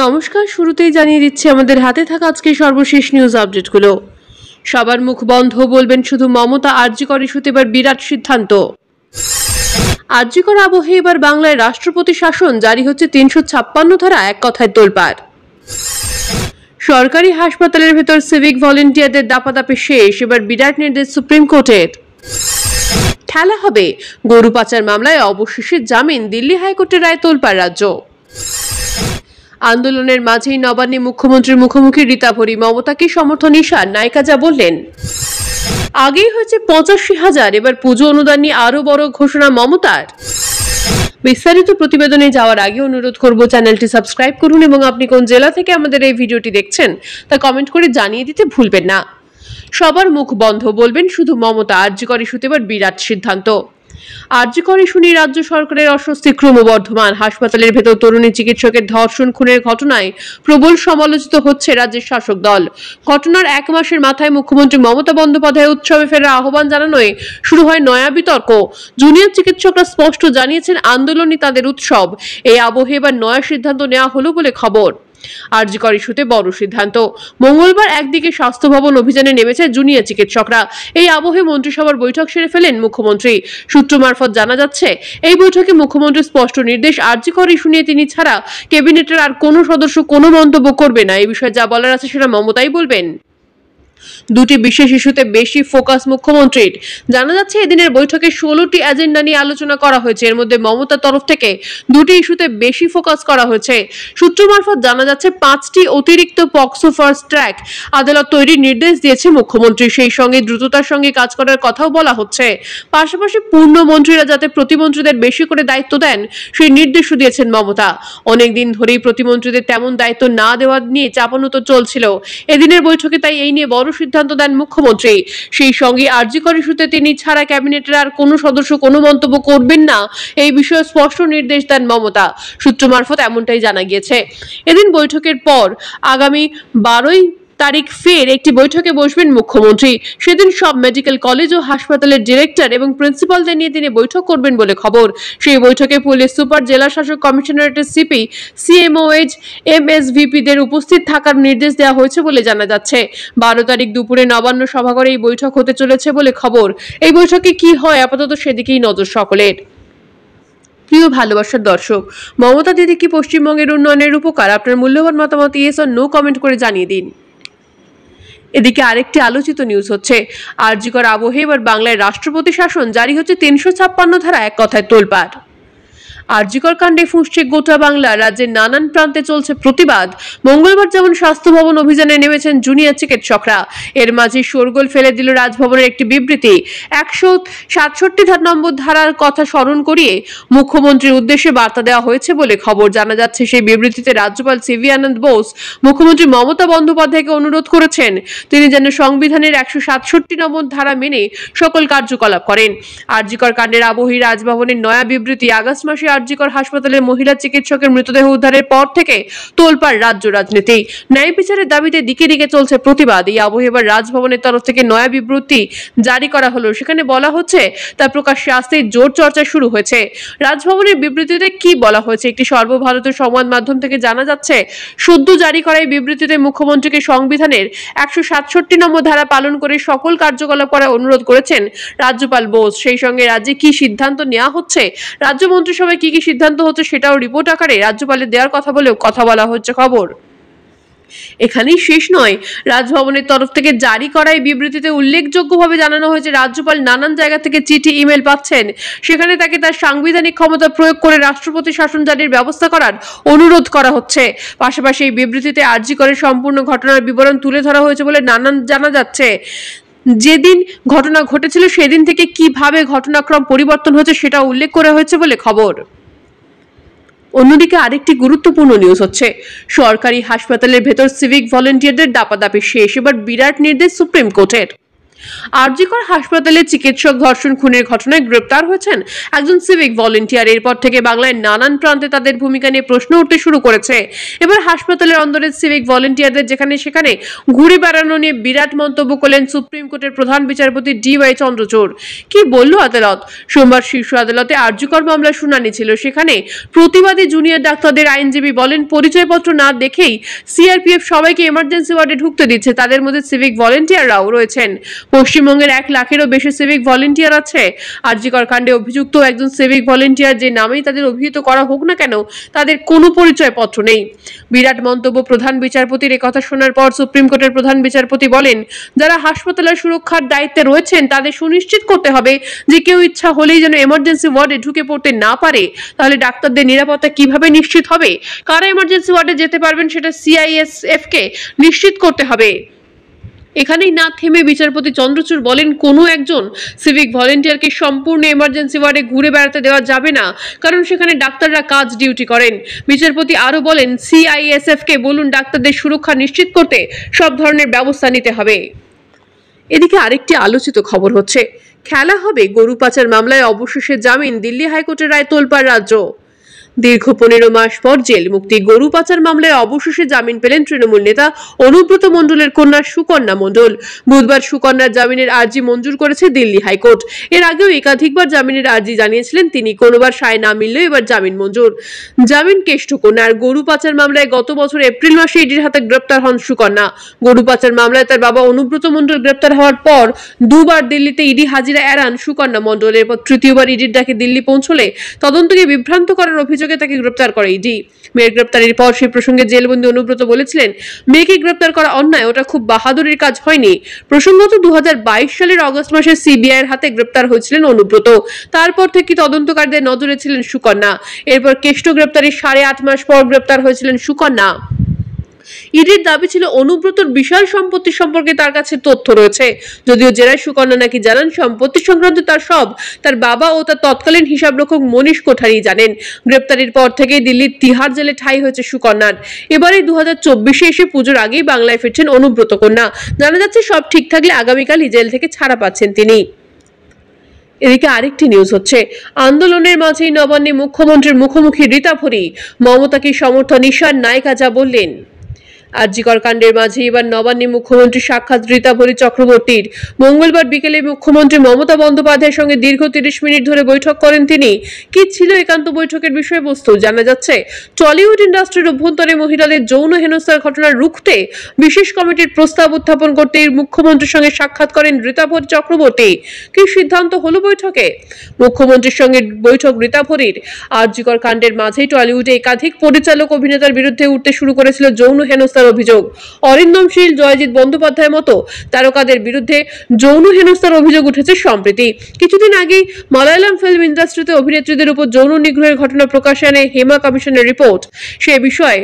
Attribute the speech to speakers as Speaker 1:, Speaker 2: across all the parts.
Speaker 1: নমস্কার শুরুতেই জানিয়ে দিচ্ছি আমাদের হাতে থাকা আজকে সর্বশেষ নিউজ আপডেটগুলো সবার মুখ বন্ধ বলবেন শুধু মমতা আর্যিকর ইস্যুতে এবার বিরাট সিদ্ধান্ত আর্যিকর আবহে এবার বাংলায় রাষ্ট্রপতি শাসন জারি হচ্ছে তিনশো ছাপ্পান্ন ধারা এক কথায় তোলপাড় সরকারি হাসপাতালের ভেতর সিভিক ভলেন্টিয়ারদের দাপাদাপি শেষ এবার বিরাট নির্দেশ সুপ্রিম কোর্টের খেলা হবে গরু পাচার মামলায় অবশেষে জামিন দিল্লি হাইকোর্টের রায় তোলপাড় রাজ্য আন্দোলনের মাঝেই নবান্নে মুখ্যমন্ত্রীর মুখোমুখি রীতাভরি মমতাকে সমর্থন ইশান নায়িকা যা বললেন আগেই হয়েছে পঁচাশি হাজার এবার পুজো অনুদান নিয়ে আরও বড় ঘোষণা মমতার বিস্তারিত প্রতিবেদনে যাওয়ার আগে অনুরোধ করব চ্যানেলটি সাবস্ক্রাইব করুন এবং আপনি কোন জেলা থেকে আমাদের এই ভিডিওটি দেখছেন তা কমেন্ট করে জানিয়ে দিতে ভুলবেন না সবার মুখ বন্ধ বলবেন শুধু মমতা আর্যকর ইস্যুতে এবার বিরাট সিদ্ধান্ত আর্যকর ইস্যু নিয়ে রাজ্য সরকারের অস্বস্তি ক্রমবর্ধমান হাসপাতালের ভেতর তরুণী চিকিৎসকের ধর্ষণ খুনের ঘটনায় প্রবল সমালোচিত হচ্ছে রাজ্যের শাসক দল ঘটনার এক মাসের মাথায় মুখ্যমন্ত্রী মমতা বন্দ্যোপাধ্যায় উৎসবে ফেরার আহ্বান জানানোয় শুরু হয় নয়া বিতর্ক জুনিয়র চিকিৎসকরা স্পষ্ট জানিয়েছেন আন্দোলনই তাদের উৎসব এই আবহে এবার নয়া সিদ্ধান্ত নেওয়া হলো বলে খবর আর্যকর ইস্যুতে বড় সিদ্ধান্ত মঙ্গলবার একদিকে স্বাস্থ্য ভবন অভিযানে নেমেছে জুনিয়র চিকিৎসকরা এই আবহে মন্ত্রিসভার বৈঠক সেরে ফেলেন মুখ্যমন্ত্রী সূত্র মারফত জানা যাচ্ছে এই বৈঠকে মুখ্যমন্ত্রী স্পষ্ট নির্দেশ আর্যকর ইস্যু নিয়ে তিনি ছাড়া ক্যাবিনেটের আর কোনো সদস্য কোনো মন্তব্য করবে না এ বিষয়ে যা বলার আছে সেটা মমতাই বলবেন দুটি বিশেষ ইস্যুতে বেশি ফোকাস মুখ্যমন্ত্রীর জানা যাচ্ছে এদিনের বৈঠকে ষোলোটি এজেন্ডা নিয়ে আলোচনা করা হয়েছে এর মধ্যে মমতার তরফ থেকে দুটি ইস্যুতে বেশি ফোকাস করা হয়েছে সূত্র মারফত জানা যাচ্ছে পাঁচটি অতিরিক্ত পক্সো ফার্স্ট ট্র্যাক আদালত তৈরির নির্দেশ দিয়েছে মুখ্যমন্ত্রী সেই সঙ্গে দ্রুততার সঙ্গে কাজ করার কথাও বলা হচ্ছে পাশাপাশি পূর্ণ মন্ত্রীরা যাতে প্রতিমন্ত্রীদের বেশি করে দায়িত্ব দেন সেই নির্দেশও দিয়েছেন মমতা অনেকদিন ধরেই প্রতিমন্ত্রীদের তেমন দায়িত্ব না দেওয়া নিয়ে চাপানো তো চলছিল এদিনের বৈঠকে তাই এই নিয়ে বড় সিদ্ধান্ত সিদ্ধান্ত দেন মুখ্যমন্ত্রী সেই সঙ্গে করে ইস্যুতে তিনি ছাড়া ক্যাবিনেটের আর কোনো সদস্য কোনো মন্তব্য করবেন না এই বিষয়ে স্পষ্ট নির্দেশ দেন মমতা সূত্র মারফত এমনটাই জানা গিয়েছে এদিন বৈঠকের পর আগামী বারোই তারিখ ফের একটি বৈঠকে বসবেন মুখ্যমন্ত্রী সেদিন সব মেডিকেল কলেজ ও হাসপাতালের ডিরেক্টর এবং প্রিন্সিপালদের নিয়ে তিনি বৈঠক করবেন বলে খবর সেই বৈঠকে পুলিশ সুপার জেলা শাসক কমিশনারেটের সিপি সিএমওএইচ এম এস ভিপিদের উপস্থিত থাকার নির্দেশ দেওয়া হয়েছে বলে জানা যাচ্ছে বারো তারিখ দুপুরে নবান্ন সভাঘরে এই বৈঠক হতে চলেছে বলে খবর এই বৈঠকে কি হয় আপাতত সেদিকেই নজর সকলের প্রিয় ভালোবাসার দর্শক মমতা দিদি কি পশ্চিমবঙ্গের উন্নয়নের উপকার আপনার মূল্যবান মতামত ইয়েস অন নো কমেন্ট করে জানিয়ে দিন এদিকে আরেকটি আলোচিত নিউজ হচ্ছে আর্যিকর আবহে এবার বাংলায় রাষ্ট্রপতি শাসন জারি হচ্ছে তিনশো ছাপ্পান্ন ধারা এক কথায় তোলপাড় আর্যিকর কাণ্ডে ফুঁসছে গোটা বাংলা রাজ্যের নানান প্রান্তে চলছে প্রতিবাদ মঙ্গলবার যেমন স্বাস্থ্য ভবন অভিযানে নেমেছেন জুনিয়র চিকিৎসকরা এর মাঝে শোরগোল ফেলে দিল রাজভবনের একটি বিবৃতি একশো সাতষট্টি নম্বর ধারার কথা স্মরণ করিয়ে মুখ্যমন্ত্রীর উদ্দেশ্যে বার্তা দেওয়া হয়েছে বলে খবর জানা যাচ্ছে সেই বিবৃতিতে রাজ্যপাল সিভি আনন্দ বোস মুখ্যমন্ত্রী মমতা বন্দ্যোপাধ্যায়কে অনুরোধ করেছেন তিনি যেন সংবিধানের একশো সাতষট্টি নম্বর ধারা মেনে সকল কার্যকলাপ করেন আর্যিকর কাণ্ডের আবহী রাজভবনের নয়া বিবৃতি আগস্ট মাসে আর কার্যকর হাসপাতালে মহিলা চিকিৎসকের মৃতদেহ উদ্ধারের পর থেকে তোলপাড় রাজ্য রাজনীতি ন্যায় বিচারের দাবিতে দিকে দিকে চলছে প্রতিবাদ এই আবহাওয়ার রাজভবনের তরফ থেকে নয়া বিবৃতি জারি করা হলো সেখানে বলা হচ্ছে তা প্রকাশ্যে আসতেই জোর চর্চা শুরু হয়েছে রাজভবনের বিবৃতিতে কি বলা হয়েছে একটি সর্বভারতীয় সংবাদ মাধ্যম থেকে জানা যাচ্ছে সদ্য জারি করা এই বিবৃতিতে মুখ্যমন্ত্রীকে সংবিধানের একশো সাতষট্টি নম্বর ধারা পালন করে সকল কার্যকলাপ করার অনুরোধ করেছেন রাজ্যপাল বোস সেই সঙ্গে রাজ্যে কি সিদ্ধান্ত নেওয়া হচ্ছে রাজ্য মন্ত্রিসভায় কি কি সিদ্ধান্ত হচ্ছে সেটাও রিপোর্ট আকারে রাজ্যপালের দেওয়ার কথা বলেও কথা বলা হচ্ছে খবর এখানেই শেষ নয় রাজভবনের তরফ থেকে জারি করা এই বিবৃতিতে উল্লেখযোগ্যভাবে জানানো হয়েছে রাজ্যপাল নানান জায়গা থেকে চিঠি ইমেল পাচ্ছেন সেখানে তাকে তার সাংবিধানিক ক্ষমতা প্রয়োগ করে রাষ্ট্রপতি শাসন জারির ব্যবস্থা করার অনুরোধ করা হচ্ছে পাশাপাশি এই বিবৃতিতে আর্জি করে সম্পূর্ণ ঘটনার বিবরণ তুলে ধরা হয়েছে বলে নানান জানা যাচ্ছে যেদিন ঘটনা ঘটেছিল সেদিন থেকে কিভাবে ঘটনাক্রম পরিবর্তন হয়েছে সেটা উল্লেখ করা হয়েছে বলে খবর অন্যদিকে আরেকটি গুরুত্বপূর্ণ নিউজ হচ্ছে সরকারি হাসপাতালের ভেতর সিভিক ভলেন্টিয়ারদের দাপাদাপি শেষ এবার বিরাট নির্দেশ সুপ্রিম কোর্টের আরজিকর হাসপাতালে চিকিৎসক ধর্ষণ খুনের ঘটনায় গ্রেপ্তার হয়েছেন একজন সিভিক ভলেন্টিয়ার এরপর থেকে বাংলায় নানান প্রান্তে তাদের ভূমিকা নিয়ে প্রশ্ন উঠতে শুরু করেছে এবার হাসপাতালের অন্দরে সিভিক ভলেন্টিয়ারদের যেখানে সেখানে ঘুরে বেড়ানো নিয়ে বিরাট মন্তব্য করলেন সুপ্রিম কোর্টের প্রধান বিচারপতি ডি ওয়াই চন্দ্রচূড় কি বলল আদালত সোমবার শীর্ষ আদালতে আর্যকর মামলা শুনানি ছিল সেখানে প্রতিবাদী জুনিয়র ডাক্তারদের আইনজীবী বলেন পরিচয়পত্র না দেখেই সিআরপিএফ সবাইকে এমার্জেন্সি ওয়ার্ডে ঢুকতে দিচ্ছে তাদের মধ্যে সিভিক ভলেন্টিয়াররাও রয়েছেন পশ্চিমবঙ্গের এক লাখেরও বেশি সিভিক ভলেন্টিয়ার আছে আরজিকর কাণ্ডে অভিযুক্ত একজন সিভিক ভলেন্টিয়ার যে নামেই তাদের অভিহিত করা হোক না কেন তাদের কোনো পরিচয়পত্র নেই বিরাট মন্তব্য প্রধান বিচারপতির কথা শোনার পর সুপ্রিম কোর্টের প্রধান বিচারপতি বলেন যারা হাসপাতালের সুরক্ষার দায়িত্বে রয়েছেন তাদের সুনিশ্চিত করতে হবে যে কেউ ইচ্ছা হলেই যেন এমার্জেন্সি ওয়ার্ডে ঢুকে পড়তে না পারে তাহলে ডাক্তারদের নিরাপত্তা কিভাবে নিশ্চিত হবে কারা এমার্জেন্সি ওয়ার্ডে যেতে পারবেন সেটা সিআইএসএফকে নিশ্চিত করতে হবে এখানেই না থেমে বিচারপতি চন্দ্রচূড় বলেন কোনো একজন সিভিক ভলেন্টিয়ারকে সম্পূর্ণ এমার্জেন্সি ওয়ার্ডে ঘুরে বেড়াতে দেওয়া যাবে না কারণ সেখানে ডাক্তাররা কাজ ডিউটি করেন বিচারপতি আরও বলেন সিআইএসএফকে বলুন ডাক্তারদের সুরক্ষা নিশ্চিত করতে সব ধরনের ব্যবস্থা নিতে হবে এদিকে আরেকটি আলোচিত খবর হচ্ছে খেলা হবে গরু পাচার মামলায় অবশেষে জামিন দিল্লি হাইকোর্টের রায় তোলপার রাজ্য দীর্ঘ পনেরো মাস পর জেল মুক্তি গরু পাচার মামলায় অবশেষে জামিন পেলেন তৃণমূল নেতা অনুব্রত মণ্ডলের কন্যা সুকন্যা মণ্ডল বুধবার সুকন্যার জামিনের আর্জি মঞ্জুর করেছে দিল্লি হাইকোর্ট এর আগেও একাধিকবার জামিনের আর্জি জানিয়েছিলেন তিনি কোনোবার সায় না মিললেও এবার জামিন মঞ্জুর জামিন কেষ্ট কন্যার গরু পাচার মামলায় গত বছর এপ্রিল মাসে এটির হাতে গ্রেপ্তার হন সুকন্যা গরু পাচার মামলায় তার বাবা অনুব্রত মণ্ডল গ্রেপ্তার হওয়ার পর দুবার দিল্লিতে ইডি হাজিরা এড়ান সুকন্যা মণ্ডলের এরপর তৃতীয়বার ইডির ডাকে দিল্লি পৌঁছলে তদন্তকে বিভ্রান্ত করার অভিযোগ অভিযোগে তাকে গ্রেপ্তার করে ইডি মেয়ের গ্রেপ্তারের পর সেই প্রসঙ্গে জেলবন্দি অনুব্রত বলেছিলেন মেয়েকে গ্রেপ্তার করা অন্যায় ওটা খুব বাহাদুরের কাজ হয়নি প্রসঙ্গত দু সালের অগস্ট মাসে সিবিআইয়ের হাতে গ্রেপ্তার হয়েছিলেন অনুব্রত তারপর থেকে তদন্তকারীদের নজরে ছিলেন সুকন্যা এরপর কেষ্ট গ্রেপ্তারের সাড়ে আট মাস পর গ্রেপ্তার হয়েছিলেন সুকন্যা ইডির দাবি ছিল অনুব্রতর বিশাল সম্পত্তি সম্পর্কে তার কাছে তথ্য রয়েছে যদিও জেরায় সুকন্যা নাকি জানান সম্পত্তি সংক্রান্ত তার সব তার বাবা ও তার তৎকালীন হিসাবরক্ষক মনীষ কোঠারি জানেন গ্রেপ্তারির পর থেকে দিল্লির তিহার জেলে ঠাই হয়েছে সুকন্যার এবারে দু হাজার এসে পুজোর আগেই বাংলায় ফিরছেন অনুব্রত কন্যা জানা যাচ্ছে সব ঠিক থাকলে আগামীকালই জেল থেকে ছাড়া পাচ্ছেন তিনি এদিকে আরেকটি নিউজ হচ্ছে আন্দোলনের মাঝেই নবান্নে মুখ্যমন্ত্রীর মুখোমুখি রীতাভরি মমতাকে সমর্থন ঈশান নায়িকা যা বললেন আরজিকর কাণ্ডের মাঝে এবার নবান্নে মুখ্যমন্ত্রী সাক্ষাৎ রীতাভরি চক্রবর্তীর মঙ্গলবার বিকেলে মুখ্যমন্ত্রী মমতা বন্দ্যোপাধ্যায়ের সঙ্গে দীর্ঘ তিরিশ মিনিট ধরে বৈঠক করেন তিনি কি ছিল একান্ত বৈঠকের বিষয়বস্তু জানা যাচ্ছে টলিউড ইন্ডাস্ট্রির অভ্যন্তরে মহিলাদের যৌন হেনস্থার ঘটনা রুখতে বিশেষ কমিটির প্রস্তাব উত্থাপন করতে মুখ্যমন্ত্রীর সঙ্গে সাক্ষাৎ করেন রীতাভরি চক্রবর্তী কি সিদ্ধান্ত হলো বৈঠকে মুখ্যমন্ত্রীর সঙ্গে বৈঠক রীতাভরির আরজিকর কাণ্ডের মাঝেই টলিউডে একাধিক পরিচালক অভিনেতার বিরুদ্ধে উঠতে শুরু করেছিল যৌন হেনস্থার হত্যার অভিযোগ অরিন্দম শীল জয়জিৎ বন্দ্যোপাধ্যায়ের মতো তারকাদের বিরুদ্ধে যৌন হেনস্থার অভিযোগ উঠেছে সম্প্রতি কিছুদিন আগেই মালায়ালাম ফিল্ম ইন্ডাস্ট্রিতে অভিনেত্রীদের উপর যৌন নিগ্রহের ঘটনা প্রকাশে আনে হেমা কমিশনের রিপোর্ট সে বিষয়ে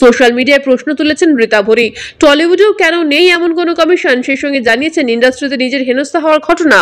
Speaker 1: সোশ্যাল মিডিয়ায় প্রশ্ন তুলেছেন ভরি টলিউডেও কেন নেই এমন কোনো কমিশন সেই সঙ্গে জানিয়েছেন ইন্ডাস্ট্রিতে নিজের হেনস্থা হওয়ার ঘটনা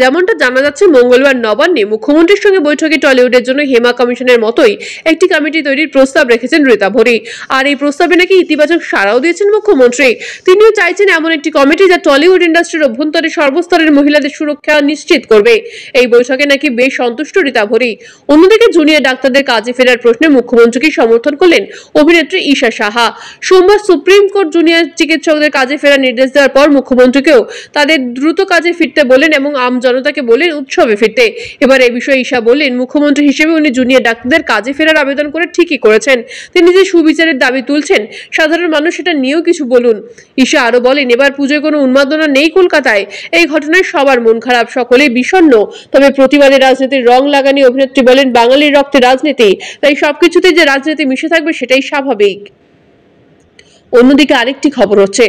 Speaker 1: যেমনটা জানা যাচ্ছে মঙ্গলবার নবান্নে মুখ্যমন্ত্রীর সঙ্গে বৈঠকে টলিউডের জন্য হেমা কমিশনের মতোই একটি কমিটি তৈরির প্রস্তাব রেখেছেন রীতা ভরি আর এই প্রস্তাবে নাকি ইতিবাচক সাড়াও দিয়েছেন মুখ্যমন্ত্রী তিনিও চাইছেন এমন একটি কমিটি যা টলিউড ইন্ডাস্ট্রির অভ্যন্তরে সর্বস্তরের মহিলাদের সুরক্ষা নিশ্চিত করবে এই বৈঠকে নাকি বেশ সন্তুষ্ট রীতা ভরি অন্যদিকে জুনিয়র ডাক্তারদের কাজে ফেরার প্রশ্নে মুখ্যমন্ত্রীকে সমর্থন করলেন অভিনেত্রী ঈশা সাহা সোমবার সুপ্রিম কোর্ট জুনিয়র চিকিৎসকদের কাজে ফেরার নির্দেশ দেওয়ার পর মুখ্যমন্ত্রীকেও তাদের দ্রুত কাজে ফিরতে বলেন এবং আম জনতাকে বলেন উৎসবে ফিরতে এবার এই বিষয়ে ঈশা বললেন মুখ্যমন্ত্রী হিসেবে উনি জুনিয়র ডাক্তারদের কাজে ফেরার আবেদন করে ঠিকই করেছেন তিনি যে সুবিচারের দাবি তুলছেন সাধারণ মানুষ এটা নিয়েও কিছু বলুন ঈশা আরও বলেন এবার পুজোয় কোনো উন্মাদনা নেই কলকাতায় এই ঘটনায় সবার মন খারাপ সকলেই বিষণ্ন তবে প্রতিবাদে রাজনীতির রং লাগানি অভিনেত্রী বলেন বাঙালির রক্তে রাজনীতি তাই সবকিছুতে যে রাজনীতি মিশে থাকবে সেটাই স্বাভাবিক অন্যদিকে আরেকটি খবর হচ্ছে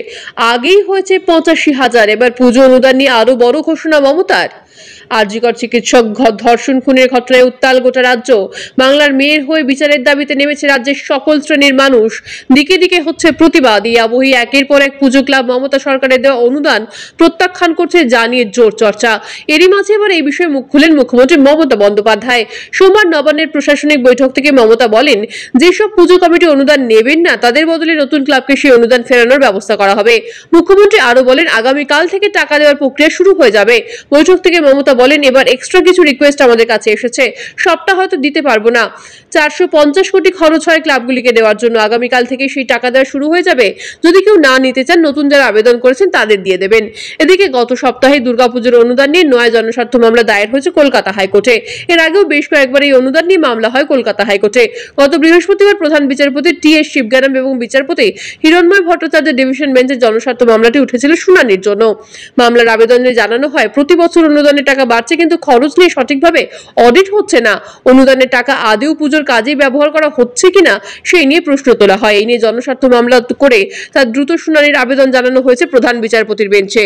Speaker 1: আগেই হয়েছে পঁচাশি হাজার এবার পুজো অনুদান নিয়ে আরও বড় ঘোষণা মমতার আর্যিকর চিকিৎসক ধর্ষণ খুনের ঘটনায় উত্তাল গোটা রাজ্য বাংলার মেয়ের হয়ে বিচারের দাবিতে নেমেছে রাজ্যের সকল শ্রেণীর মানুষ দিকে দিকে হচ্ছে প্রতিবাদ এই আবহি একের পর এক পুজো ক্লাব মমতা সরকারের দেওয়া অনুদান প্রত্যাখ্যান করছে জানিয়ে জোর চর্চা এরই মাঝে এবার এই বিষয়ে মুখ খুলেন মুখ্যমন্ত্রী মমতা বন্দ্যোপাধ্যায় সোমবার নবান্নের প্রশাসনিক বৈঠক থেকে মমতা বলেন যেসব পুজো কমিটি অনুদান নেবেন না তাদের বদলে নতুন ক্লাবকে সেই অনুদান ফেরানোর ব্যবস্থা করা হবে মুখ্যমন্ত্রী আরও বলেন আগামীকাল থেকে টাকা দেওয়ার প্রক্রিয়া শুরু হয়ে যাবে বৈঠক থেকে মমতা বলেন এবার এক্সট্রা কিছু রিকোয়েস্ট আমাদের কাছে এসেছে সবটা হয়তো দিতে পারবো না চারশো পঞ্চাশ কোটি খরচ হয় ক্লাবগুলিকে দেওয়ার জন্য আগামীকাল থেকে সেই টাকা দেওয়া শুরু হয়ে যাবে যদি কেউ না নিতে চান নতুন যারা আবেদন করেছেন তাদের দিয়ে দেবেন এদিকে গত সপ্তাহে দুর্গাপুজোর অনুদান নিয়ে নয় জনস্বার্থ মামলা দায়ের হয়েছে কলকাতা হাইকোর্টে এর আগেও বেশ কয়েকবার এই অনুদান নিয়ে মামলা হয় কলকাতা হাইকোর্টে গত বৃহস্পতিবার প্রধান বিচারপতি টি এস শিবগারাম এবং বিচারপতি হিরণময় ভট্টাচার্যের ডিভিশন বেঞ্চে জনস্বার্থ মামলাটি উঠেছিল শুনানির জন্য মামলার আবেদনে জানানো হয় প্রতি বছর অনুদান অনুদানের টাকা বাড়ছে কিন্তু খরচ নিয়ে সঠিকভাবে অডিট হচ্ছে না অনুদানের টাকা আদেও পুজোর কাজে ব্যবহার করা হচ্ছে কিনা সেই নিয়ে প্রশ্ন তোলা হয় এই নিয়ে জনস্বার্থ মামলা করে তার দ্রুত শুনানির আবেদন জানানো হয়েছে প্রধান বিচারপতির বেঞ্চে